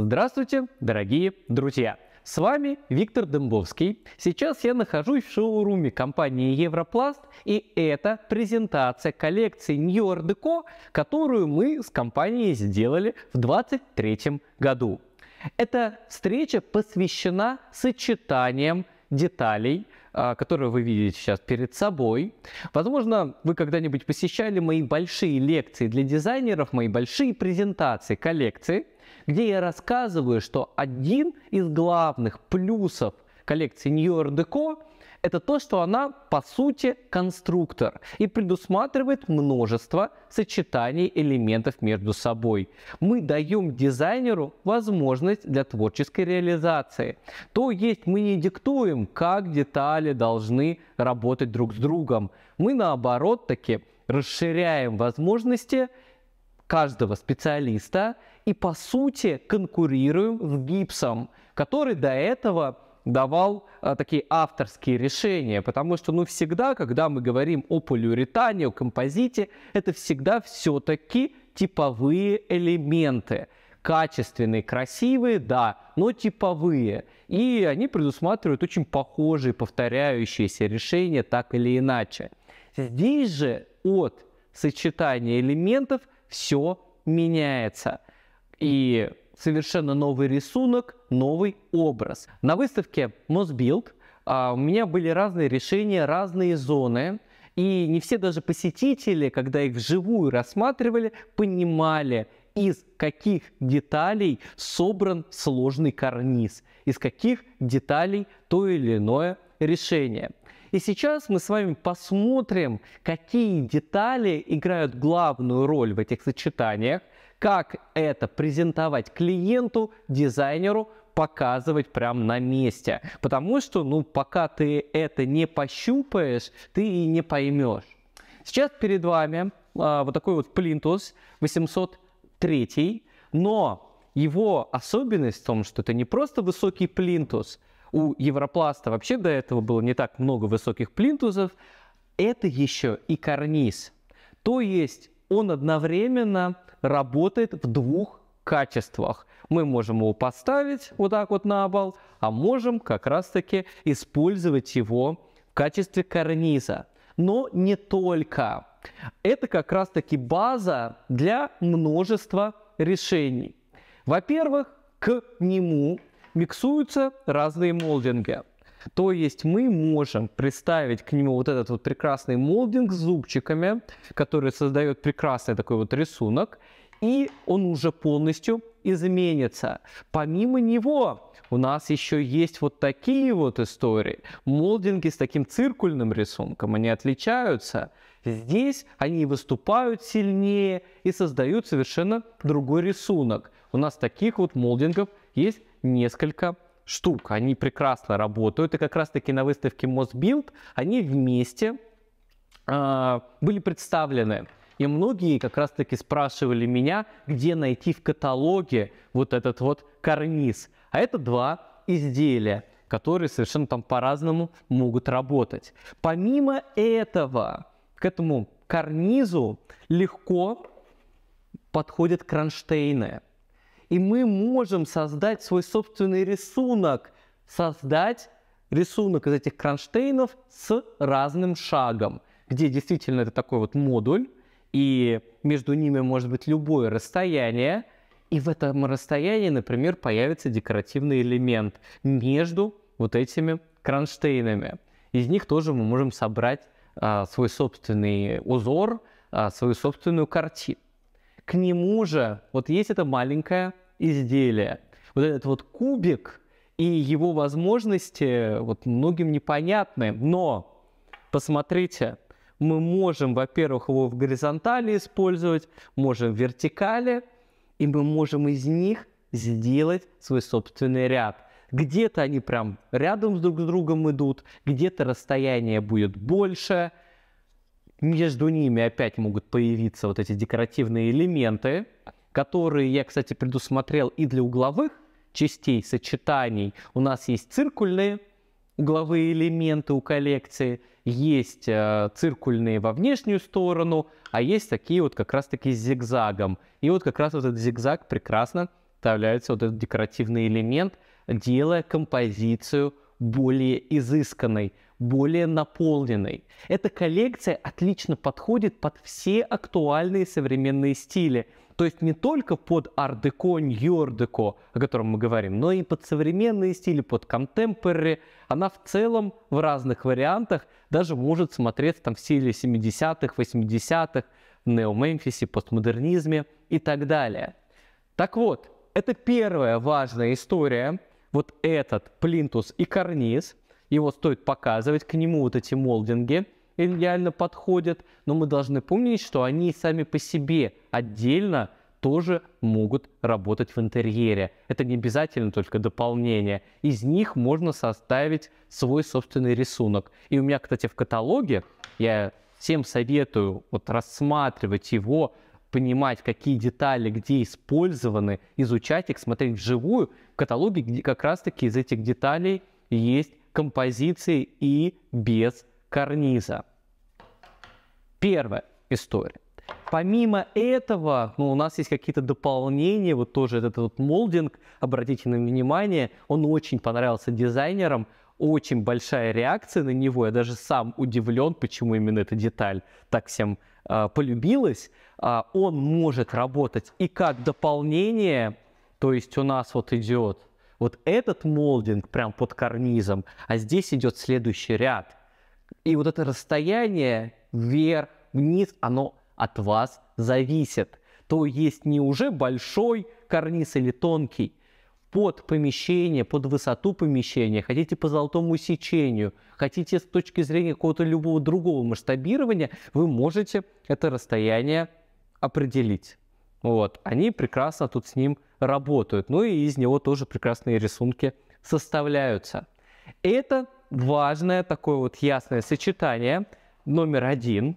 Здравствуйте, дорогие друзья! С вами Виктор Дембовский. Сейчас я нахожусь в шоуруме компании Европласт, и это презентация коллекции New Art Deco, которую мы с компанией сделали в 2023 году. Эта встреча посвящена сочетаниям деталей, а, которые вы видите сейчас перед собой. Возможно, вы когда-нибудь посещали мои большие лекции для дизайнеров, мои большие презентации коллекции – где я рассказываю, что один из главных плюсов коллекции New Art Deco это то, что она по сути конструктор и предусматривает множество сочетаний элементов между собой. Мы даем дизайнеру возможность для творческой реализации. То есть мы не диктуем, как детали должны работать друг с другом. Мы наоборот таки расширяем возможности каждого специалиста и по сути конкурируем с гипсом, который до этого давал а, такие авторские решения, потому что, ну, всегда, когда мы говорим о полиуретане, о композите, это всегда все-таки типовые элементы. Качественные, красивые, да, но типовые. И они предусматривают очень похожие, повторяющиеся решения так или иначе. Здесь же от сочетания элементов все меняется – и совершенно новый рисунок, новый образ. На выставке Мосбилд а, у меня были разные решения, разные зоны. И не все даже посетители, когда их вживую рассматривали, понимали, из каких деталей собран сложный карниз, из каких деталей то или иное решение. И сейчас мы с вами посмотрим, какие детали играют главную роль в этих сочетаниях, как это презентовать клиенту, дизайнеру, показывать прямо на месте. Потому что, ну, пока ты это не пощупаешь, ты и не поймешь. Сейчас перед вами а, вот такой вот плинтус 803, но его особенность в том, что это не просто высокий плинтус, у Европласта вообще до этого было не так много высоких плинтусов, это еще и карниз. То есть он одновременно работает в двух качествах. Мы можем его поставить вот так вот на обал, а можем как раз-таки использовать его в качестве карниза. Но не только. Это как раз-таки база для множества решений. Во-первых, к нему миксуются разные молдинги. То есть мы можем представить к нему вот этот вот прекрасный молдинг с зубчиками, который создает прекрасный такой вот рисунок, и он уже полностью изменится. Помимо него у нас еще есть вот такие вот истории. Молдинги с таким циркульным рисунком, они отличаются. Здесь они выступают сильнее и создают совершенно другой рисунок. У нас таких вот молдингов есть несколько штук, они прекрасно работают, и как раз-таки на выставке Мосбилд они вместе э, были представлены. И многие как раз-таки спрашивали меня, где найти в каталоге вот этот вот карниз. А это два изделия, которые совершенно там по-разному могут работать. Помимо этого, к этому карнизу легко подходят кронштейны и мы можем создать свой собственный рисунок, создать рисунок из этих кронштейнов с разным шагом, где действительно это такой вот модуль, и между ними может быть любое расстояние, и в этом расстоянии, например, появится декоративный элемент между вот этими кронштейнами. Из них тоже мы можем собрать а, свой собственный узор, а, свою собственную картину. К нему же вот есть это маленькое изделие. Вот этот вот кубик и его возможности вот многим непонятны. Но посмотрите, мы можем, во-первых, его в горизонтали использовать, можем в вертикали, и мы можем из них сделать свой собственный ряд. Где-то они прям рядом друг с другом идут, где-то расстояние будет больше – между ними опять могут появиться вот эти декоративные элементы, которые я, кстати, предусмотрел и для угловых частей, сочетаний. У нас есть циркульные угловые элементы у коллекции, есть э, циркульные во внешнюю сторону, а есть такие вот как раз-таки с зигзагом. И вот как раз вот этот зигзаг прекрасно вставляется вот этот декоративный элемент, делая композицию более изысканной более наполненной. Эта коллекция отлично подходит под все актуальные современные стили. То есть не только под ар-деко, нью-ар-деко, о котором мы говорим, но и под современные стили, под контемпорари. Она в целом в разных вариантах даже может смотреться там в стиле 70-х, 80-х, неомемфисе, постмодернизме и так далее. Так вот, это первая важная история, вот этот плинтус и карниз – его стоит показывать, к нему вот эти молдинги идеально подходят, но мы должны помнить, что они сами по себе отдельно тоже могут работать в интерьере. Это не обязательно только дополнение. Из них можно составить свой собственный рисунок. И у меня, кстати, в каталоге, я всем советую вот рассматривать его, понимать, какие детали где использованы, изучать их, смотреть вживую. В каталоге как раз-таки из этих деталей есть композиции и без карниза. Первая история. Помимо этого, ну, у нас есть какие-то дополнения, вот тоже этот, вот молдинг, обратите на внимание, он очень понравился дизайнерам, очень большая реакция на него, я даже сам удивлен, почему именно эта деталь так всем э, полюбилась. Э, он может работать и как дополнение, то есть у нас вот идет вот этот молдинг прям под карнизом, а здесь идет следующий ряд. И вот это расстояние вверх, вниз, оно от вас зависит. То есть не уже большой карниз или тонкий, под помещение, под высоту помещения, хотите по золотому сечению, хотите с точки зрения какого-то любого другого масштабирования, вы можете это расстояние определить. Вот, они прекрасно тут с ним работают. Ну и из него тоже прекрасные рисунки составляются. Это важное такое вот ясное сочетание номер один.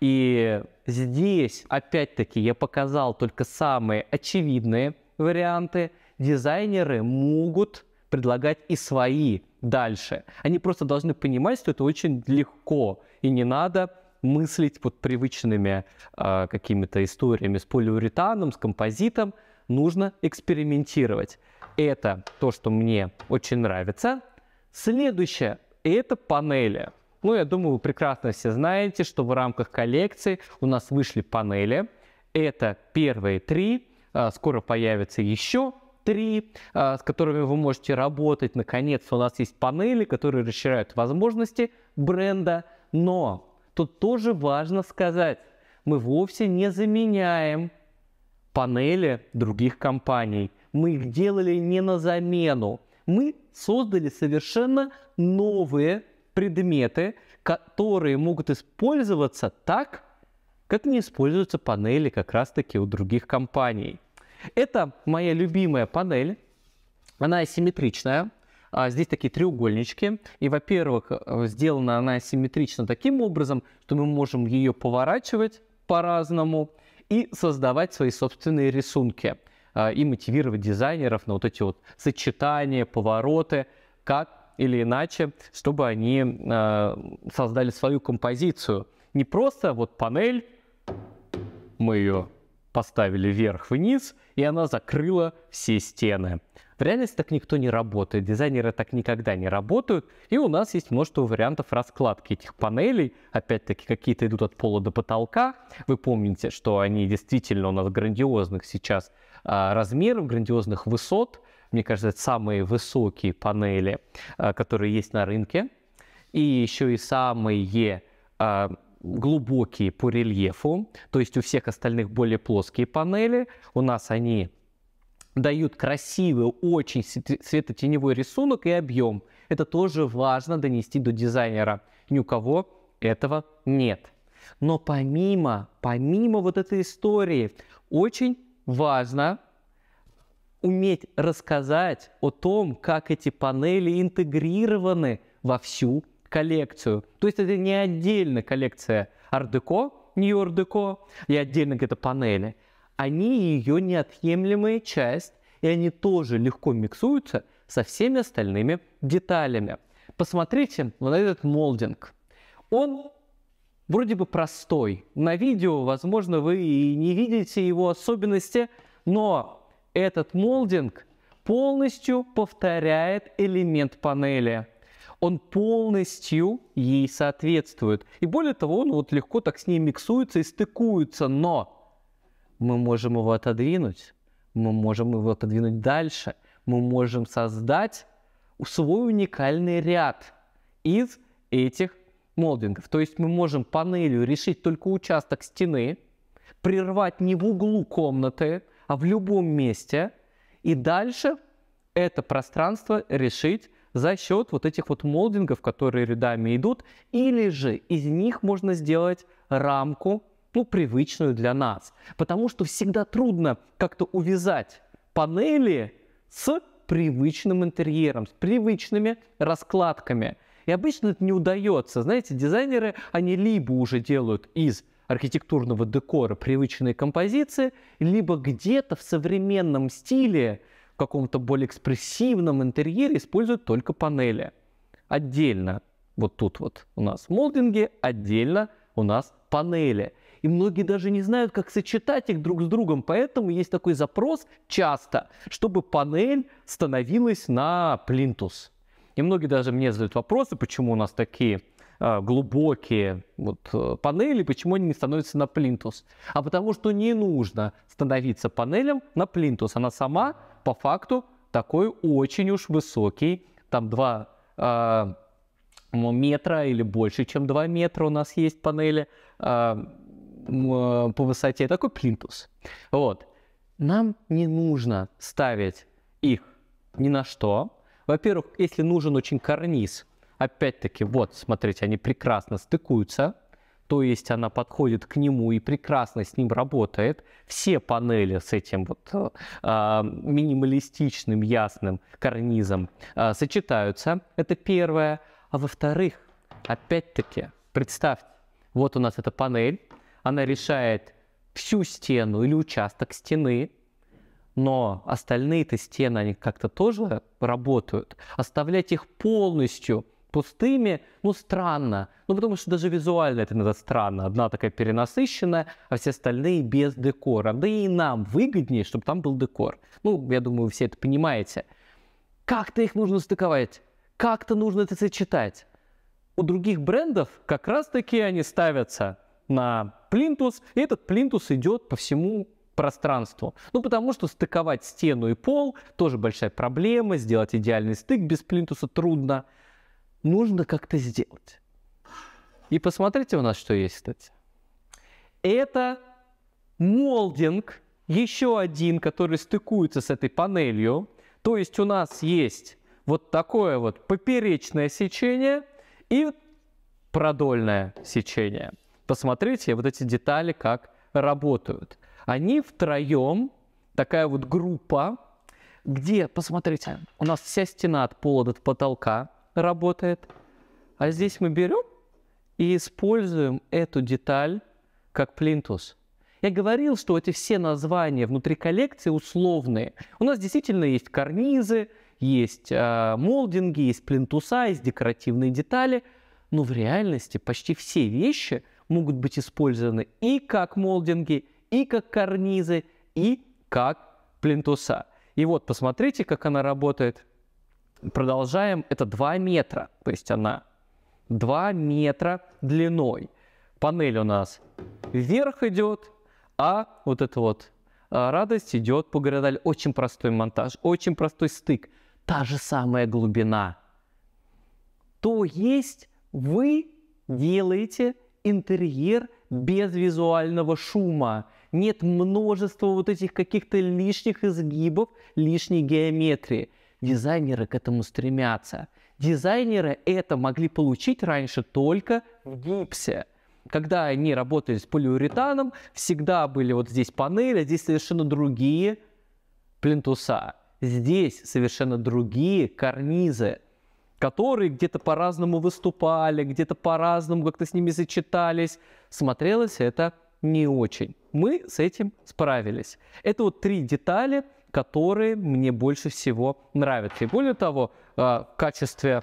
И здесь, опять-таки, я показал только самые очевидные варианты. Дизайнеры могут предлагать и свои дальше. Они просто должны понимать, что это очень легко, и не надо мыслить вот привычными э, какими-то историями с полиуретаном, с композитом, нужно экспериментировать. Это то, что мне очень нравится. Следующее – это панели. Ну, я думаю, вы прекрасно все знаете, что в рамках коллекции у нас вышли панели. Это первые три, а, скоро появятся еще три, а, с которыми вы можете работать. Наконец, у нас есть панели, которые расширяют возможности бренда. Но тут тоже важно сказать, мы вовсе не заменяем панели других компаний. Мы их делали не на замену. Мы создали совершенно новые предметы, которые могут использоваться так, как не используются панели как раз-таки у других компаний. Это моя любимая панель. Она асимметричная. А, здесь такие треугольнички. И, во-первых, э, сделана она асимметрично таким образом, что мы можем ее поворачивать по-разному и создавать свои собственные рисунки а, и мотивировать дизайнеров на вот эти вот сочетания, повороты, как или иначе, чтобы они а, создали свою композицию. Не просто вот панель, мы ее поставили вверх-вниз, и она закрыла все стены. В реальности так никто не работает, дизайнеры так никогда не работают, и у нас есть множество вариантов раскладки этих панелей. Опять-таки, какие-то идут от пола до потолка. Вы помните, что они действительно у нас грандиозных сейчас а, размеров, грандиозных высот. Мне кажется, это самые высокие панели, а, которые есть на рынке. И еще и самые а, глубокие по рельефу, то есть у всех остальных более плоские панели, у нас они дают красивый, очень светотеневой рисунок и объем. Это тоже важно донести до дизайнера. Ни у кого этого нет. Но помимо, помимо вот этой истории, очень важно уметь рассказать о том, как эти панели интегрированы во всю коллекцию. То есть это не отдельно коллекция Ардеко не Ардеко и отдельно где-то панели они ее неотъемлемая часть, и они тоже легко миксуются со всеми остальными деталями. Посмотрите на этот молдинг. Он вроде бы простой. На видео, возможно, вы и не видите его особенности, но этот молдинг полностью повторяет элемент панели. Он полностью ей соответствует. И более того, он вот легко так с ней миксуется и стыкуется, но мы можем его отодвинуть, мы можем его отодвинуть дальше, мы можем создать свой уникальный ряд из этих молдингов. То есть мы можем панелью решить только участок стены, прервать не в углу комнаты, а в любом месте, и дальше это пространство решить за счет вот этих вот молдингов, которые рядами идут, или же из них можно сделать рамку ну, привычную для нас. Потому что всегда трудно как-то увязать панели с привычным интерьером, с привычными раскладками. И обычно это не удается. Знаете, дизайнеры, они либо уже делают из архитектурного декора привычные композиции, либо где-то в современном стиле, в каком-то более экспрессивном интерьере используют только панели. Отдельно вот тут вот у нас молдинги, отдельно у нас панели и многие даже не знают, как сочетать их друг с другом. Поэтому есть такой запрос часто, чтобы панель становилась на плинтус. И многие даже мне задают вопросы, почему у нас такие а, глубокие вот, э, панели, почему они не становятся на плинтус? А потому что не нужно становиться панелем на плинтус. Она сама, по факту, такой очень уж высокий, там 2 э, а, метра или больше, чем 2 метра у нас есть панели, э, Э, по высоте, такой плинтус. Вот. Нам не нужно ставить их ни на что. Во-первых, если нужен очень карниз, опять-таки, вот, смотрите, они прекрасно стыкуются, то есть она подходит к нему и прекрасно с ним работает. Все панели с этим вот э, а, минималистичным ясным карнизом э, сочетаются. Это первое. А во-вторых, опять-таки, представьте, вот у нас эта панель, она решает всю стену или участок стены, но остальные-то стены, они как-то тоже работают. Оставлять их полностью пустыми, ну, странно. Ну, потому что даже визуально это иногда странно. Одна такая перенасыщенная, а все остальные без декора. Да и нам выгоднее, чтобы там был декор. Ну, я думаю, вы все это понимаете. Как-то их нужно стыковать, как-то нужно это сочетать. У других брендов как раз-таки они ставятся на плинтус, и этот плинтус идет по всему пространству. Ну, потому что стыковать стену и пол тоже большая проблема, сделать идеальный стык без плинтуса трудно. Нужно как-то сделать. И посмотрите у нас, что есть, кстати. Это молдинг, еще один, который стыкуется с этой панелью. То есть у нас есть вот такое вот поперечное сечение и продольное сечение. Посмотрите вот эти детали, как работают. Они втроем, такая вот группа, где, посмотрите, у нас вся стена от пола до потолка работает, а здесь мы берем и используем эту деталь как плинтус. Я говорил, что эти все названия внутри коллекции условные. У нас действительно есть карнизы, есть э, молдинги, есть плинтуса, есть декоративные детали, но в реальности почти все вещи – могут быть использованы и как молдинги, и как карнизы, и как плинтуса. И вот посмотрите, как она работает. Продолжаем. Это 2 метра. То есть она 2 метра длиной. Панель у нас вверх идет, а вот эта вот а, радость идет по горизонтали. Очень простой монтаж, очень простой стык. Та же самая глубина. То есть вы делаете интерьер без визуального шума. Нет множества вот этих каких-то лишних изгибов, лишней геометрии. Дизайнеры к этому стремятся. Дизайнеры это могли получить раньше только в гипсе. Когда они работали с полиуретаном, всегда были вот здесь панели, а здесь совершенно другие плинтуса. Здесь совершенно другие карнизы которые где-то по-разному выступали, где-то по-разному как-то с ними зачитались. Смотрелось это не очень. Мы с этим справились. Это вот три детали, которые мне больше всего нравятся. И более того, э, в качестве,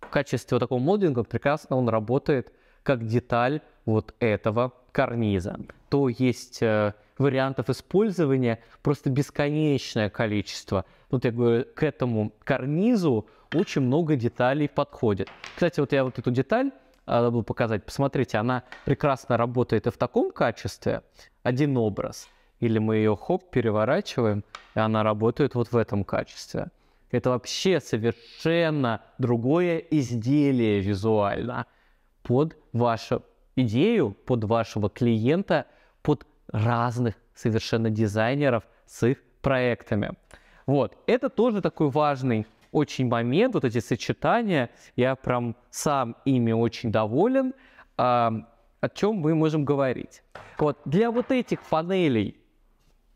в качестве вот такого молдинга прекрасно он работает как деталь вот этого карниза. То есть э, вариантов использования просто бесконечное количество вот ну, я говорю, к этому карнизу очень много деталей подходит. Кстати, вот я вот эту деталь надо было показать. Посмотрите, она прекрасно работает и в таком качестве, один образ. Или мы ее хоп, переворачиваем, и она работает вот в этом качестве. Это вообще совершенно другое изделие визуально под вашу идею, под вашего клиента, под разных совершенно дизайнеров с их проектами. Вот, это тоже такой важный очень момент, вот эти сочетания, я прям сам ими очень доволен, а, о чем мы можем говорить. Вот, для вот этих панелей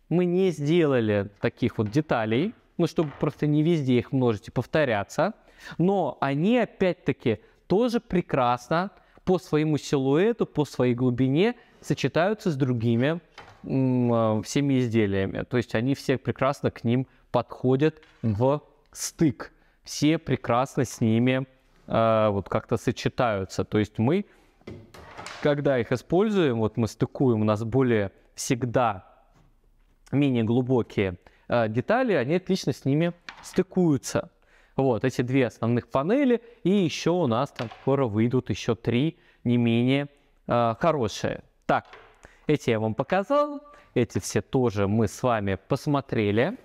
мы не сделали таких вот деталей, ну, чтобы просто не везде их множить и повторяться, но они, опять-таки, тоже прекрасно по своему силуэту, по своей глубине сочетаются с другими э, всеми изделиями. То есть они все прекрасно к ним подходят в стык. Все прекрасно с ними э, вот как-то сочетаются. То есть мы, когда их используем, вот мы стыкуем, у нас более всегда менее глубокие э, детали, они отлично с ними стыкуются. Вот эти две основных панели, и еще у нас там скоро выйдут еще три не менее э, хорошие. Так, эти я вам показал, эти все тоже мы с вами посмотрели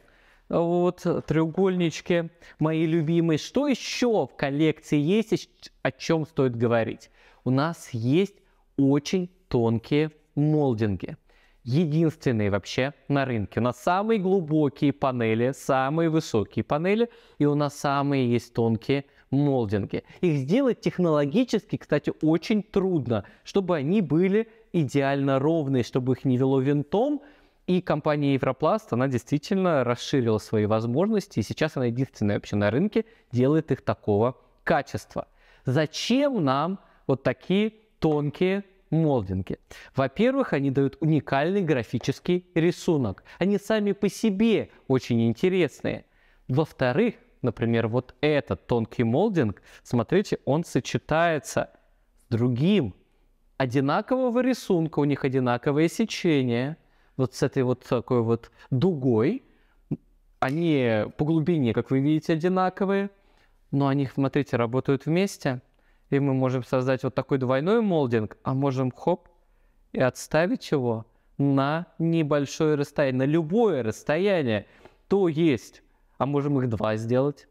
вот, треугольнички мои любимые. Что еще в коллекции есть, о чем стоит говорить? У нас есть очень тонкие молдинги. Единственные вообще на рынке. У нас самые глубокие панели, самые высокие панели, и у нас самые есть тонкие молдинги. Их сделать технологически, кстати, очень трудно, чтобы они были идеально ровные, чтобы их не вело винтом, и компания Европласт, она действительно расширила свои возможности, и сейчас она единственная вообще на рынке делает их такого качества. Зачем нам вот такие тонкие молдинги? Во-первых, они дают уникальный графический рисунок. Они сами по себе очень интересные. Во-вторых, например, вот этот тонкий молдинг, смотрите, он сочетается с другим одинакового рисунка, у них одинаковое сечение – вот с этой вот такой вот дугой. Они по глубине, как вы видите, одинаковые, но они, смотрите, работают вместе. И мы можем создать вот такой двойной молдинг, а можем хоп и отставить его на небольшое расстояние, на любое расстояние. То есть, а можем их два сделать.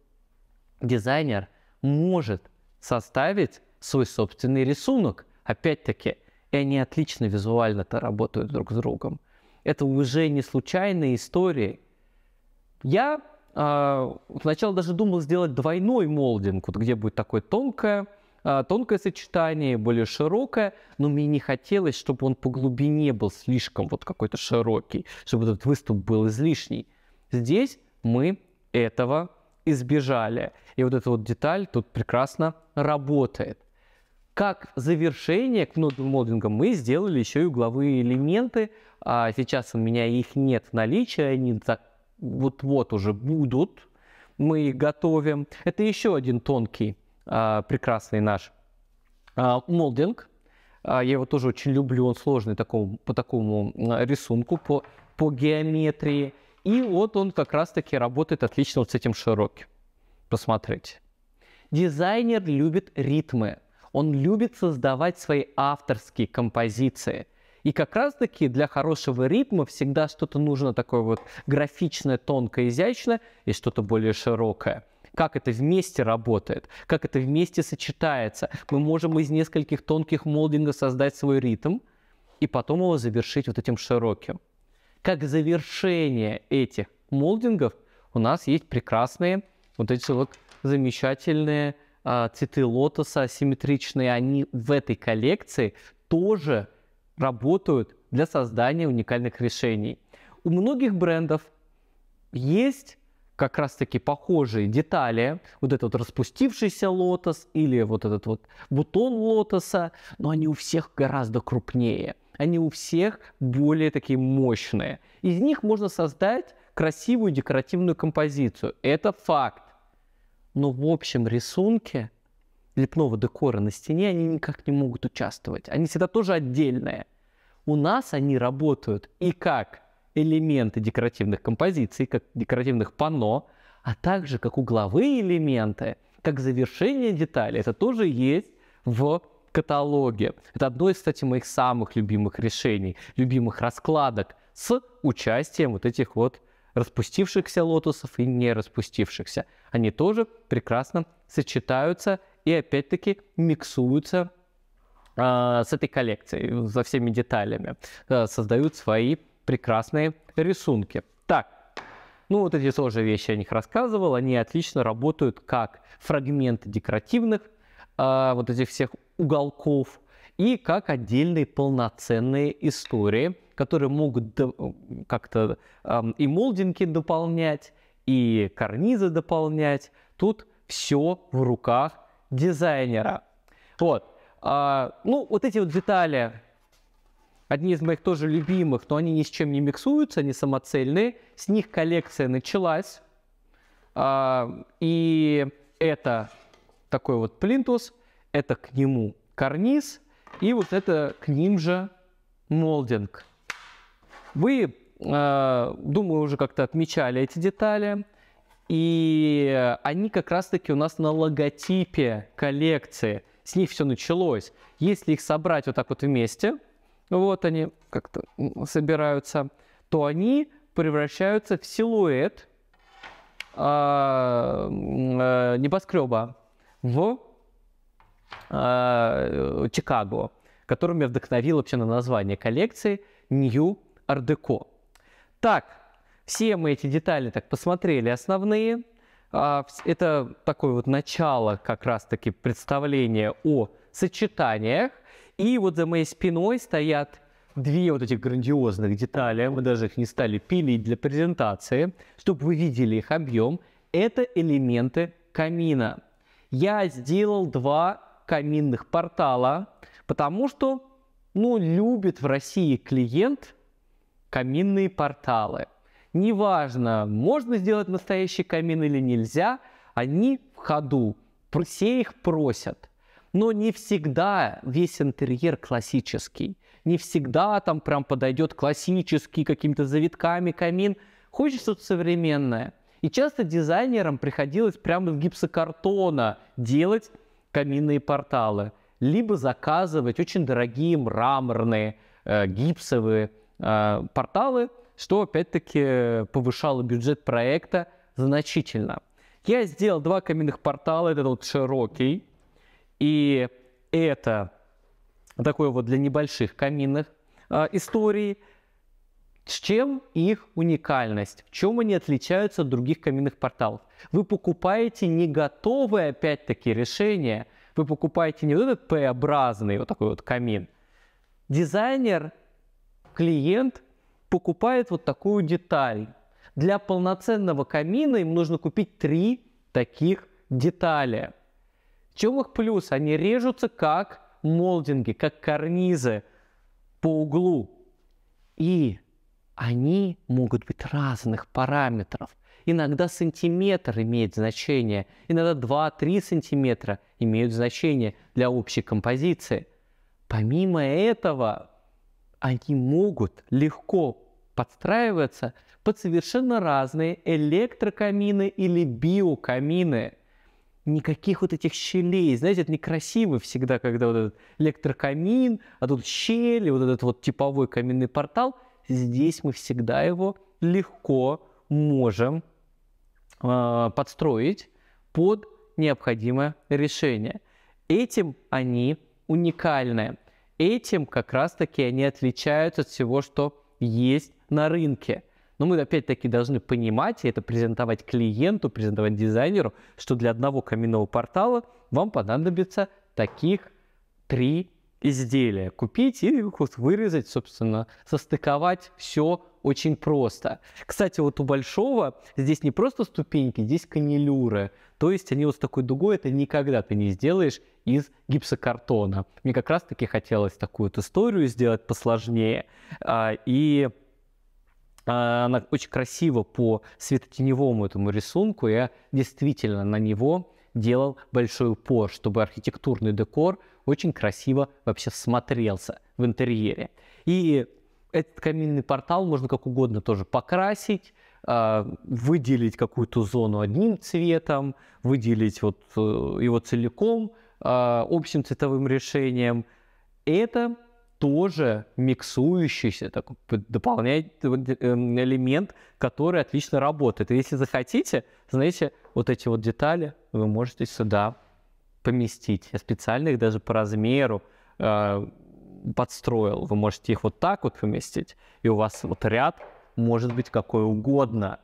Дизайнер может составить свой собственный рисунок. Опять-таки, и они отлично визуально-то работают друг с другом это уже не случайные истории. Я э, сначала даже думал сделать двойной молдинг, вот где будет такое тонкое, э, тонкое сочетание, более широкое, но мне не хотелось, чтобы он по глубине был слишком вот какой-то широкий, чтобы этот выступ был излишний. Здесь мы этого избежали. И вот эта вот деталь тут прекрасно работает. Как завершение к нодным модулингам мы сделали еще и угловые элементы. А сейчас у меня их нет в наличии, они вот-вот уже будут. Мы их готовим. Это еще один тонкий, а, прекрасный наш а, молдинг. А, я его тоже очень люблю, он сложный такому, по такому рисунку, по, по геометрии. И вот он как раз-таки работает отлично вот с этим широким. Посмотрите. Дизайнер любит ритмы. Он любит создавать свои авторские композиции. И как раз-таки для хорошего ритма всегда что-то нужно такое вот графичное, тонкое, изящное и что-то более широкое как это вместе работает, как это вместе сочетается. Мы можем из нескольких тонких молдингов создать свой ритм и потом его завершить вот этим широким. Как завершение этих молдингов у нас есть прекрасные вот эти вот замечательные а, цветы лотоса симметричные, они в этой коллекции тоже работают для создания уникальных решений. У многих брендов есть как раз-таки похожие детали, вот этот вот распустившийся лотос или вот этот вот бутон лотоса, но они у всех гораздо крупнее, они у всех более такие мощные. Из них можно создать красивую декоративную композицию. Это факт но в общем рисунке лепного декора на стене они никак не могут участвовать. Они всегда тоже отдельные. У нас они работают и как элементы декоративных композиций, как декоративных панно, а также как угловые элементы, как завершение деталей Это тоже есть в каталоге. Это одно из, кстати, моих самых любимых решений, любимых раскладок с участием вот этих вот распустившихся лотосов и не распустившихся. Они тоже прекрасно сочетаются и опять-таки миксуются э, с этой коллекцией, со всеми деталями, э, создают свои прекрасные рисунки. Так, ну вот эти тоже вещи я о них рассказывал, они отлично работают как фрагменты декоративных, э, вот этих всех уголков, и как отдельные полноценные истории, которые могут как-то эм, и молдинки дополнять, и карнизы дополнять. Тут все в руках дизайнера. Вот. А, ну, вот эти вот детали, одни из моих тоже любимых, но они ни с чем не миксуются, они самоцельные. С них коллекция началась. А, и это такой вот плинтус, это к нему карниз, и вот это к ним же молдинг. Вы, э, думаю, уже как-то отмечали эти детали. И они как раз-таки у нас на логотипе коллекции. С них все началось. Если их собрать вот так вот вместе, вот они как-то собираются, то они превращаются в силуэт э, э, небоскреба, в а, э, Чикаго, который меня вдохновил вообще на название коллекции New Art Deco. Так, все мы эти детали так посмотрели, основные. А, это такое вот начало как раз-таки представления о сочетаниях. И вот за моей спиной стоят две вот этих грандиозных детали. Мы даже их не стали пилить для презентации, чтобы вы видели их объем. Это элементы камина. Я сделал два каминных портала, потому что, ну, любит в России клиент каминные порталы. Неважно, можно сделать настоящий камин или нельзя, они в ходу, все их просят. Но не всегда весь интерьер классический. Не всегда там прям подойдет классический какими-то завитками камин. Хочется что-то современное. И часто дизайнерам приходилось прямо из гипсокартона делать каминные порталы, либо заказывать очень дорогие мраморные, э, гипсовые э, порталы, что опять-таки повышало бюджет проекта значительно. Я сделал два каминных портала, это вот широкий, и это такой вот для небольших каминных э, историй – с чем их уникальность? В чем они отличаются от других каминных порталов? Вы покупаете не готовые опять-таки, решения. Вы покупаете не вот этот P-образный, вот такой вот камин. Дизайнер, клиент покупает вот такую деталь. Для полноценного камина им нужно купить три таких детали. В чем их плюс? Они режутся как молдинги, как карнизы по углу. И они могут быть разных параметров. Иногда сантиметр имеет значение, иногда 2-3 сантиметра имеют значение для общей композиции. Помимо этого, они могут легко подстраиваться под совершенно разные электрокамины или биокамины. Никаких вот этих щелей. Знаете, это некрасиво всегда, когда вот этот электрокамин, а тут щели, вот этот вот типовой каминный портал – здесь мы всегда его легко можем э, подстроить под необходимое решение. Этим они уникальны. Этим как раз-таки они отличаются от всего, что есть на рынке. Но мы опять-таки должны понимать и это презентовать клиенту, презентовать дизайнеру, что для одного каменного портала вам понадобится таких три изделие купить и вырезать, собственно, состыковать все очень просто. Кстати, вот у большого здесь не просто ступеньки, здесь канилюры. То есть они вот с такой дугой это никогда ты не сделаешь из гипсокартона. Мне как раз-таки хотелось такую вот историю сделать посложнее. А, и а, она очень красиво по светотеневому этому рисунку. Я действительно на него делал большой упор, чтобы архитектурный декор – очень красиво вообще смотрелся в интерьере. И этот каминный портал можно как угодно тоже покрасить, э, выделить какую-то зону одним цветом, выделить вот э, его целиком э, общим цветовым решением. Это тоже миксующийся такой дополняющий эм, элемент, который отлично работает. если захотите, знаете, вот эти вот детали вы можете сюда поместить. Я специально их даже по размеру э, подстроил. Вы можете их вот так вот поместить, и у вас вот ряд может быть какой угодно.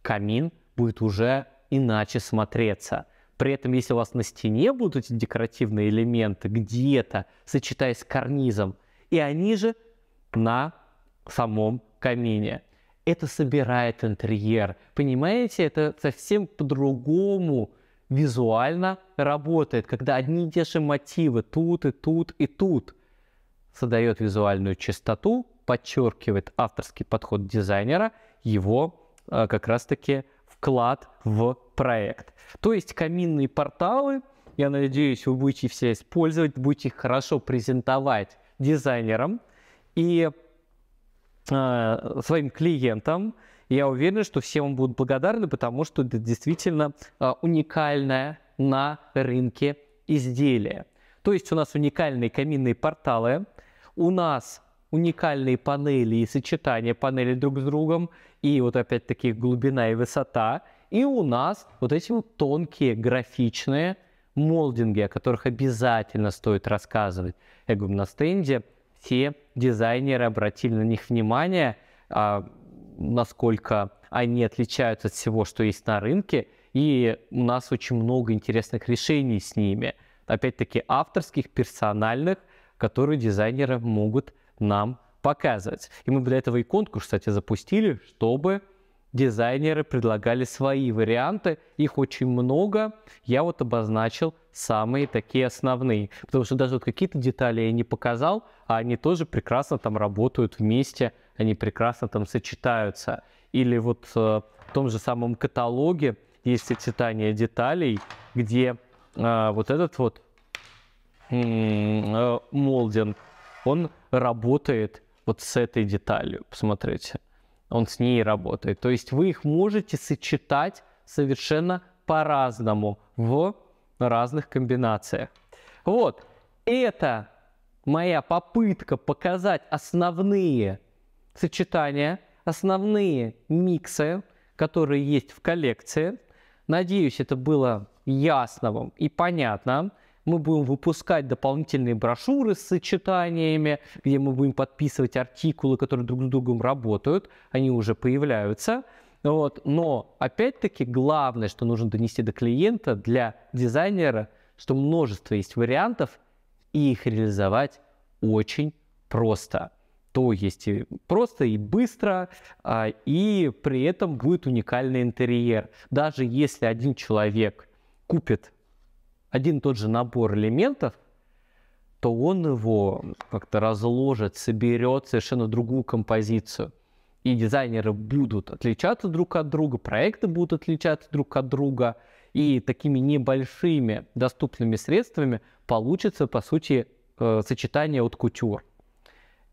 Камин будет уже иначе смотреться. При этом, если у вас на стене будут эти декоративные элементы где-то, сочетаясь с карнизом, и они же на самом камине. Это собирает интерьер. Понимаете, это совсем по-другому визуально работает, когда одни и те же мотивы тут и тут и тут создает визуальную чистоту, подчеркивает авторский подход дизайнера, его э, как раз-таки вклад в проект. То есть каминные порталы, я надеюсь, вы будете все использовать, будете их хорошо презентовать дизайнерам и э, своим клиентам, я уверен, что все вам будут благодарны, потому что это действительно а, уникальное на рынке изделие. То есть у нас уникальные каминные порталы, у нас уникальные панели и сочетание панелей друг с другом, и вот опять-таки глубина и высота, и у нас вот эти вот тонкие графичные молдинги, о которых обязательно стоит рассказывать. Я говорю, на стенде все дизайнеры обратили на них внимание, а, насколько они отличаются от всего, что есть на рынке, и у нас очень много интересных решений с ними. Опять-таки авторских, персональных, которые дизайнеры могут нам показывать. И мы для этого и конкурс, кстати, запустили, чтобы дизайнеры предлагали свои варианты. Их очень много. Я вот обозначил самые такие основные. Потому что даже вот какие-то детали я не показал, а они тоже прекрасно там работают вместе – они прекрасно там сочетаются. Или вот э, в том же самом каталоге есть сочетание деталей, где э, вот этот вот э, молдинг, он работает вот с этой деталью, посмотрите. Он с ней работает. То есть вы их можете сочетать совершенно по-разному в разных комбинациях. Вот, это моя попытка показать основные сочетания, основные миксы, которые есть в коллекции. Надеюсь, это было ясно вам и понятно. Мы будем выпускать дополнительные брошюры с сочетаниями, где мы будем подписывать артикулы, которые друг с другом работают. Они уже появляются. Вот. Но, опять-таки, главное, что нужно донести до клиента, для дизайнера, что множество есть вариантов, и их реализовать очень просто то есть и просто и быстро, а, и при этом будет уникальный интерьер. Даже если один человек купит один и тот же набор элементов, то он его как-то разложит, соберет совершенно другую композицию. И дизайнеры будут отличаться друг от друга, проекты будут отличаться друг от друга, и такими небольшими доступными средствами получится, по сути, э, сочетание от кутюр.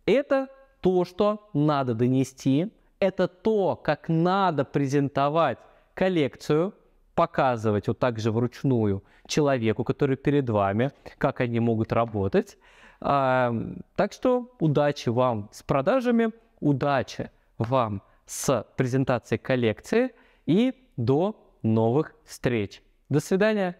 Это то, что надо донести, это то, как надо презентовать коллекцию, показывать вот так же вручную человеку, который перед вами, как они могут работать. А, так что удачи вам с продажами, удачи вам с презентацией коллекции и до новых встреч. До свидания!